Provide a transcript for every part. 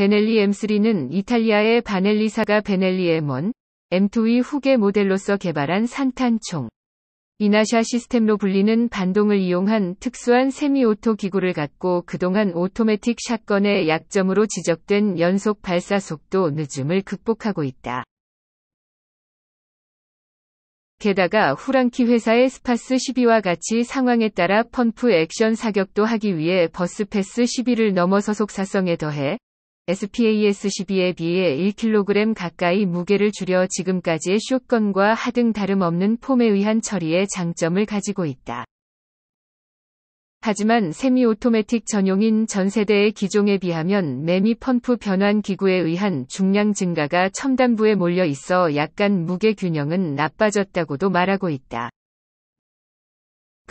베넬리 M3는 이탈리아의 바넬리사가 베넬리 M1, M2의 후계 모델로서 개발한 산탄총. 이나샤 시스템로 불리는 반동을 이용한 특수한 세미오토 기구를 갖고 그동안 오토매틱 샷건의 약점으로 지적된 연속 발사 속도 늦음을 극복하고 있다. 게다가 후랑키 회사의 스파스 12와 같이 상황에 따라 펌프 액션 사격도 하기 위해 버스패스 12를 넘어서 속사성에 더해 SPAS12에 비해 1kg 가까이 무게를 줄여 지금까지의 숏건과 하등 다름없는 폼에 의한 처리에 장점을 가지고 있다. 하지만 세미 오토매틱 전용인 전세대의 기종에 비하면 매미 펌프 변환 기구에 의한 중량 증가가 첨단부에 몰려 있어 약간 무게 균형은 나빠졌다고도 말하고 있다.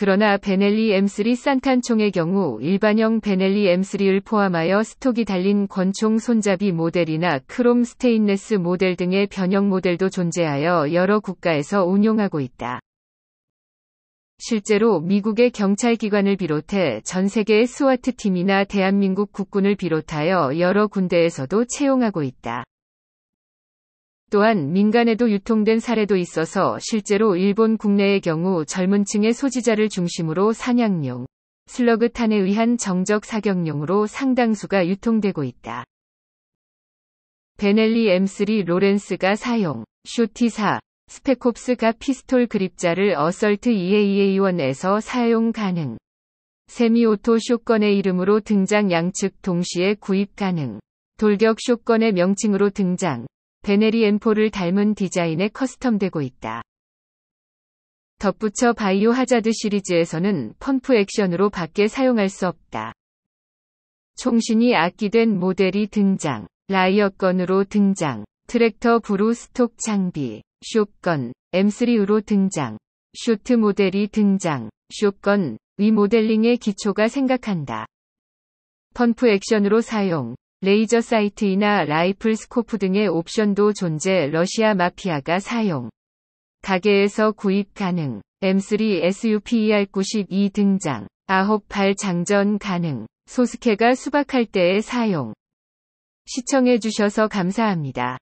그러나 베넬리 M3 산탄총의 경우 일반형 베넬리 M3를 포함하여 스톡이 달린 권총 손잡이 모델이나 크롬 스테인레스 모델 등의 변형 모델도 존재하여 여러 국가에서 운용하고 있다. 실제로 미국의 경찰기관을 비롯해 전 세계의 스와트 팀이나 대한민국 국군을 비롯하여 여러 군대에서도 채용하고 있다. 또한 민간에도 유통된 사례도 있어서 실제로 일본 국내의 경우 젊은 층의 소지자를 중심으로 사냥용, 슬러그탄에 의한 정적 사격용으로 상당수가 유통되고 있다. 베넬리 M3 로렌스가 사용, 쇼티사, 스펙홉스가 피스톨 그립자를 어설트 EAA1에서 사용 가능. 세미오토 쇼건의 이름으로 등장 양측 동시에 구입 가능. 돌격 쇼건의 명칭으로 등장. 베네리 M4를 닮은 디자인에 커스텀되고 있다. 덧붙여 바이오 하자드 시리즈에서는 펌프 액션으로 밖에 사용할 수 없다. 총신이 악기된 모델이 등장, 라이어건으로 등장, 트랙터 브루 스톡 장비, 쇼건 M3으로 등장, 쇼트 모델이 등장, 쇼건위모델링의 기초가 생각한다. 펌프 액션으로 사용, 레이저 사이트이나 라이플 스코프 등의 옵션도 존재 러시아 마피아가 사용. 가게에서 구입 가능. M3 SUPER92 등장. 9발 장전 가능. 소스케가 수박할 때의 사용. 시청해주셔서 감사합니다.